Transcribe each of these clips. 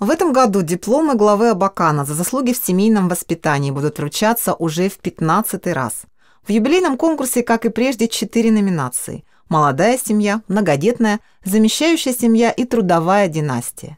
В этом году дипломы главы Абакана за заслуги в семейном воспитании будут вручаться уже в 15 раз. В юбилейном конкурсе, как и прежде, четыре номинации – молодая семья, многодетная, замещающая семья и трудовая династия.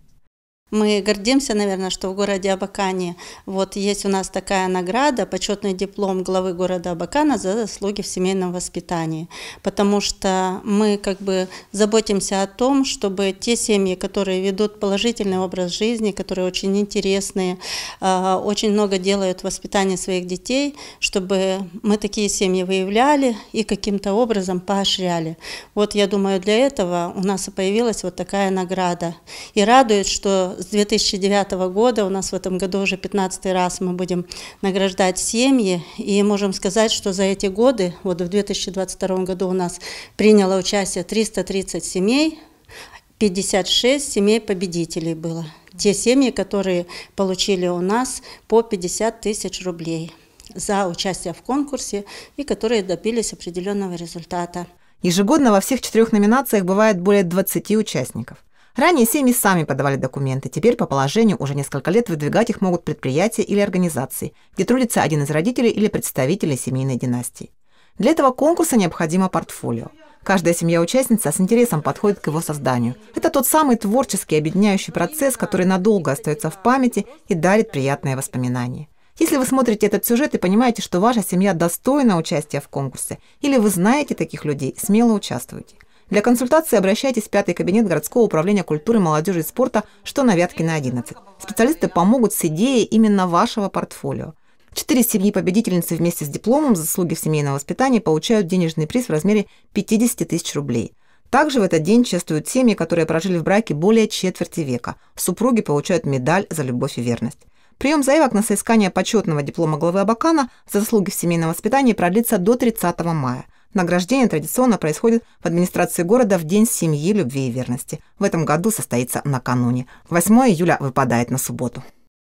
Мы гордимся, наверное, что в городе Абакане вот есть у нас такая награда, почетный диплом главы города Абакана за заслуги в семейном воспитании, потому что мы как бы заботимся о том, чтобы те семьи, которые ведут положительный образ жизни, которые очень интересные, а, очень много делают воспитание своих детей, чтобы мы такие семьи выявляли и каким-то образом поощряли. Вот я думаю, для этого у нас и появилась вот такая награда. И радует, что с 2009 года, у нас в этом году уже 15 раз мы будем награждать семьи, и можем сказать, что за эти годы, вот в 2022 году у нас приняло участие 330 семей, 56 семей победителей было. Те семьи, которые получили у нас по 50 тысяч рублей за участие в конкурсе и которые добились определенного результата. Ежегодно во всех четырех номинациях бывает более 20 участников. Ранее семьи сами подавали документы, теперь по положению уже несколько лет выдвигать их могут предприятия или организации, где трудится один из родителей или представителей семейной династии. Для этого конкурса необходимо портфолио. Каждая семья-участница с интересом подходит к его созданию. Это тот самый творческий объединяющий процесс, который надолго остается в памяти и дарит приятные воспоминания. Если вы смотрите этот сюжет и понимаете, что ваша семья достойна участия в конкурсе, или вы знаете таких людей, смело участвуйте. Для консультации обращайтесь в пятый кабинет городского управления культуры, молодежи и спорта, что на Вяткина 11. Специалисты помогут с идеей именно вашего портфолио. Четыре семьи победительницы вместе с дипломом «Заслуги в семейном воспитании» получают денежный приз в размере 50 тысяч рублей. Также в этот день чествуют семьи, которые прожили в браке более четверти века. Супруги получают медаль за любовь и верность. Прием заявок на соискание почетного диплома главы Абакана за заслуги в семейном воспитании продлится до 30 мая. Награждение традиционно происходит в администрации города в День семьи, любви и верности. В этом году состоится накануне. 8 июля выпадает на субботу.